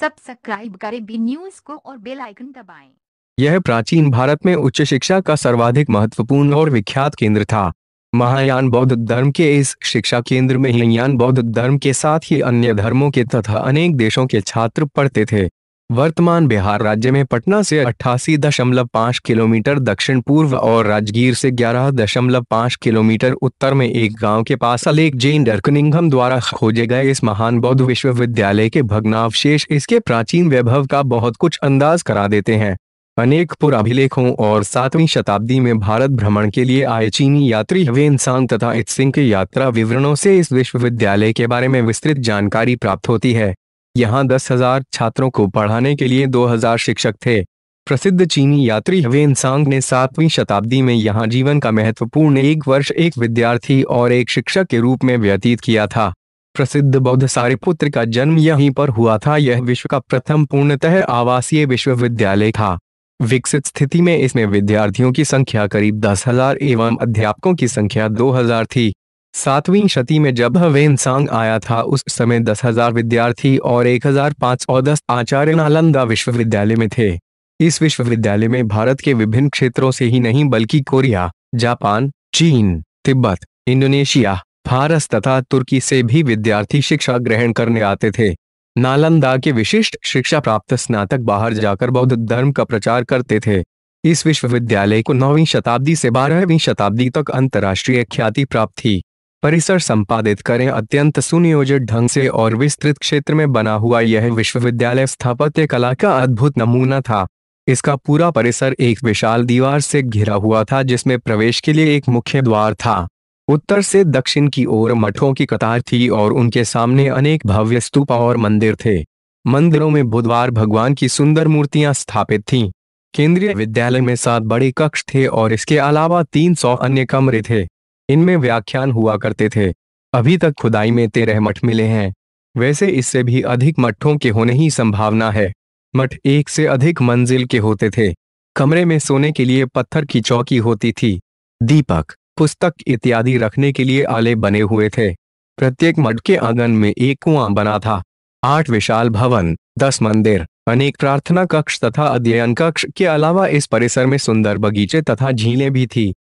Subscribe करें B news को और बेल आइकन दबाएं। यह प्राचीन भारत में उच्च शिक्षा का सर्वाधिक महत्वपूर्ण और विख्यात केंद्र था महायान बौद्ध धर्म के इस शिक्षा केंद्र में ही यान बौद्ध धर्म के साथ ही अन्य धर्मों के तथा अनेक देशों के छात्र पढ़ते थे वर्तमान बिहार राज्य में पटना से 88.5 किलोमीटर दक्षिण पूर्व और राजगीर से 11.5 किलोमीटर उत्तर में एक गांव के पास अलेक जेन डरकनिंगम द्वारा खोजे गए इस महान बौद्ध विश्वविद्यालय के भग्नावशेष इसके प्राचीन वैभव का बहुत कुछ अंदाज करा देते हैं अनेक पुराभिलेखों और सातवीं शताब्दी में भारत भ्रमण के लिए आए चीनी यात्री वेन सांग तथा इत सिंह के यात्रा विवरणों से इस विश्वविद्यालय के बारे में विस्तृत जानकारी प्राप्त होती है यहाँ दस हजार छात्रों को पढ़ाने के लिए दो हजार शिक्षक थे प्रसिद्ध चीनी यात्री हवेन सांग ने सातवीं शताब्दी में यहाँ जीवन का महत्वपूर्ण एक वर्ष एक विद्यार्थी और एक शिक्षक के रूप में व्यतीत किया था प्रसिद्ध बौद्ध सारिपुत्र का जन्म यहीं पर हुआ था यह विश्व का प्रथम पूर्णतः आवासीय विश्वविद्यालय था विकसित स्थिति में इसमें विद्यार्थियों की संख्या करीब दस हजार एवं अध्यापकों की संख्या दो हजार थी सातवीं शती में जब हवेन सांग आया था उस समय दस हजार विद्यार्थी और एक हजार पांच और दस आचार्य नालंदा विश्वविद्यालय में थे इस विश्वविद्यालय में भारत के विभिन्न क्षेत्रों से ही नहीं बल्कि कोरिया जापान चीन तिब्बत इंडोनेशिया फारस तथा तुर्की से भी विद्यार्थी शिक्षा ग्रहण करने आते थे नालंदा के विशिष्ट शिक्षा प्राप्त स्नातक बाहर जाकर बौद्ध धर्म का प्रचार करते थे इस विश्वविद्यालय को नौवीं शताब्दी से बारहवीं शताब्दी तक अंतर्राष्ट्रीय ख्याति प्राप्त थी परिसर संपादित करें अत्यंत सुनियोजित ढंग से और विस्तृत क्षेत्र में बना हुआ यह विश्वविद्यालय स्थापत्य कला का अद्भुत नमूना था इसका पूरा परिसर एक विशाल दीवार से घिरा हुआ था जिसमें प्रवेश के लिए एक मुख्य द्वार था उत्तर से दक्षिण की ओर मठों की कतार थी और उनके सामने अनेक भव्य स्तूप और मंदिर थे मंदिरों में बुधवार भगवान की सुंदर मूर्तियां स्थापित थीं। केंद्रीय विद्यालय में सात बड़े कक्ष थे और इसके अलावा 300 अन्य कमरे थे इनमें व्याख्यान हुआ करते थे अभी तक खुदाई में तेरह मठ मिले हैं वैसे इससे भी अधिक मठों के होने ही संभावना है मठ एक से अधिक मंजिल के होते थे कमरे में सोने के लिए पत्थर की चौकी होती थी दीपक पुस्तक इत्यादि रखने के लिए आले बने हुए थे प्रत्येक मठ के आंगन में एक कुआं बना था आठ विशाल भवन दस मंदिर अनेक प्रार्थना कक्ष तथा अध्ययन कक्ष के अलावा इस परिसर में सुंदर बगीचे तथा झीलें भी थी